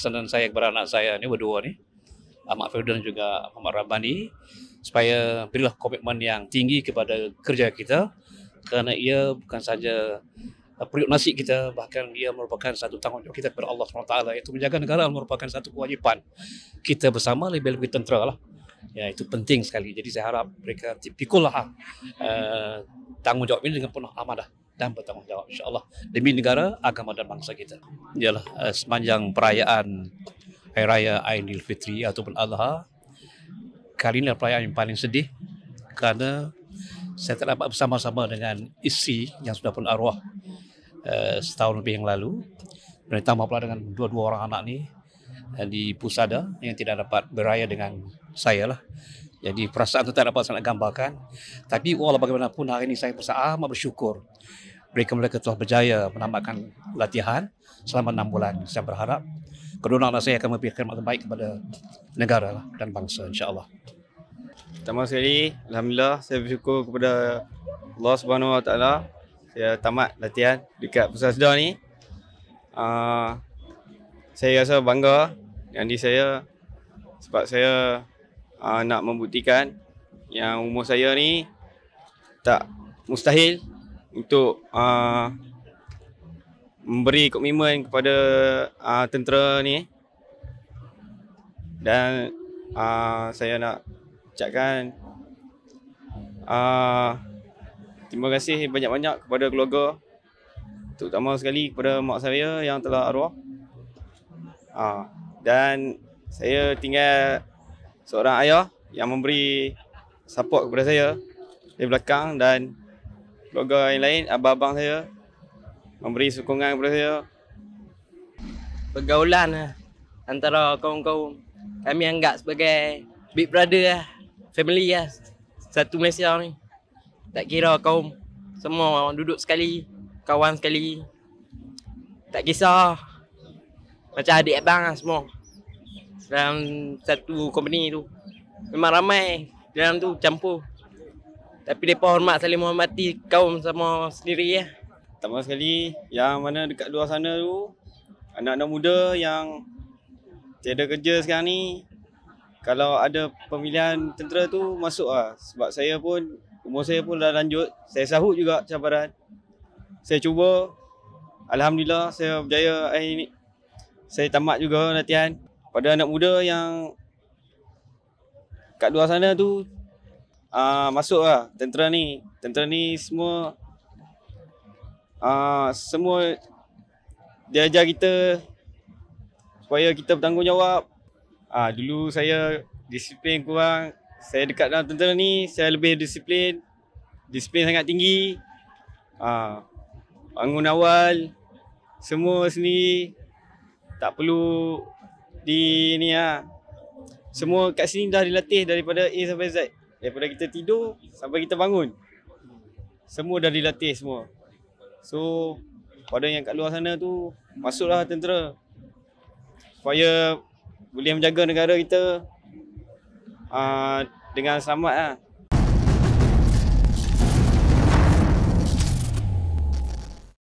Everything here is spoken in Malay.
kesenangan saya kepada anak saya ni berdua ni Ahmad Fahid dan juga Ahmad Rabani supaya berilah komitmen yang tinggi kepada kerja kita kerana ia bukan saja uh, periuk nasi kita bahkan ia merupakan satu tanggungjawab kita kepada Allah SWT iaitu menjaga negara merupakan satu kewajipan kita bersama lebih-lebih tentera lah ya itu penting sekali jadi saya harap mereka tipikul lah uh, tanggungjawab ini dengan penuh amanah dan bertanggungjawab insyaallah demi negara agama dan bangsa kita ialah uh, eh, sepanjang perayaan hari raya Aidilfitri ataupun Adha kali ini perayaan yang paling sedih kerana saya tak dapat bersama-sama dengan isteri yang sudah pun arwah uh, setahun lebih yang lalu dan ditambah pula dengan dua-dua orang anak ni uh, di pusada yang tidak dapat beraya dengan saya lah jadi perasaan itu tak dapat saya nak gambarkan. Tapi walaupun bagaimanapun hari ini saya pun bersyukur mereka mereka telah berjaya menamatkan latihan selama enam bulan. Saya berharap kedua anak saya akan memberikan khidmat terbaik kepada negara dan bangsa insyaAllah. Pertama sekali, Alhamdulillah saya bersyukur kepada Allah Subhanahu Wa Taala. Saya tamat latihan dekat Pusat Sedar ni. Uh, saya rasa bangga yang di saya sebab saya uh, nak membuktikan yang umur saya ni tak mustahil untuk uh, memberi komitmen kepada uh, tentera ni eh. dan uh, saya nak ucapkan uh, terima kasih banyak-banyak kepada keluarga terutama sekali kepada mak saya yang telah arwah uh, dan saya tinggal seorang ayah yang memberi support kepada saya di belakang dan keluarga yang lain, abang-abang saya memberi sokongan kepada saya. Pergaulan eh, antara kaum-kaum kami anggap sebagai big brother lah, family lah, satu Malaysia ni. Tak kira kaum semua duduk sekali, kawan sekali. Tak kisah macam adik abang lah semua dalam satu company tu. Memang ramai dalam tu campur. Tapi mereka hormat saling menghormati kaum sama sendiri ya. Pertama sekali, yang mana dekat luar sana tu, anak-anak muda yang tiada kerja sekarang ni, kalau ada pemilihan tentera tu masuk lah. Sebab saya pun, umur saya pun dah lanjut. Saya sahut juga cabaran. Saya cuba. Alhamdulillah saya berjaya hari eh, ini. Saya tamat juga latihan. Pada anak muda yang kat luar sana tu, uh, ah, masuk lah tentera ni tentera ni semua uh, semua dia ajar kita supaya kita bertanggungjawab uh, dulu saya disiplin kurang saya dekat dalam tentera ni saya lebih disiplin disiplin sangat tinggi uh, bangun awal semua sendiri tak perlu di ni lah. Semua kat sini dah dilatih daripada A sampai Z daripada kita tidur sampai kita bangun semua dah dilatih semua so pada yang kat luar sana tu masuklah tentera supaya boleh menjaga negara kita uh, dengan selamat lah.